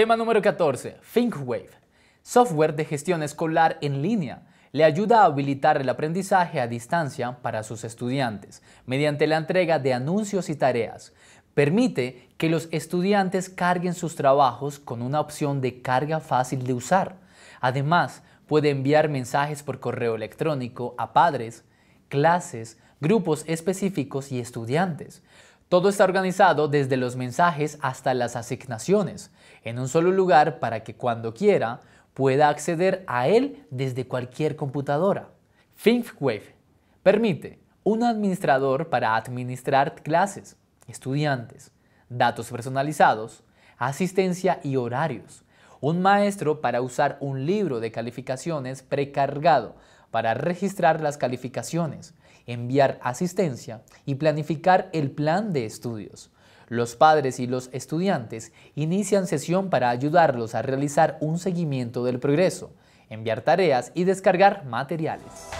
Tema número 14. ThinkWave. Software de gestión escolar en línea. Le ayuda a habilitar el aprendizaje a distancia para sus estudiantes mediante la entrega de anuncios y tareas. Permite que los estudiantes carguen sus trabajos con una opción de carga fácil de usar. Además, puede enviar mensajes por correo electrónico a padres, clases, grupos específicos y estudiantes. Todo está organizado desde los mensajes hasta las asignaciones, en un solo lugar para que cuando quiera pueda acceder a él desde cualquier computadora. ThinkWave permite un administrador para administrar clases, estudiantes, datos personalizados, asistencia y horarios. Un maestro para usar un libro de calificaciones precargado para registrar las calificaciones enviar asistencia y planificar el plan de estudios. Los padres y los estudiantes inician sesión para ayudarlos a realizar un seguimiento del progreso, enviar tareas y descargar materiales.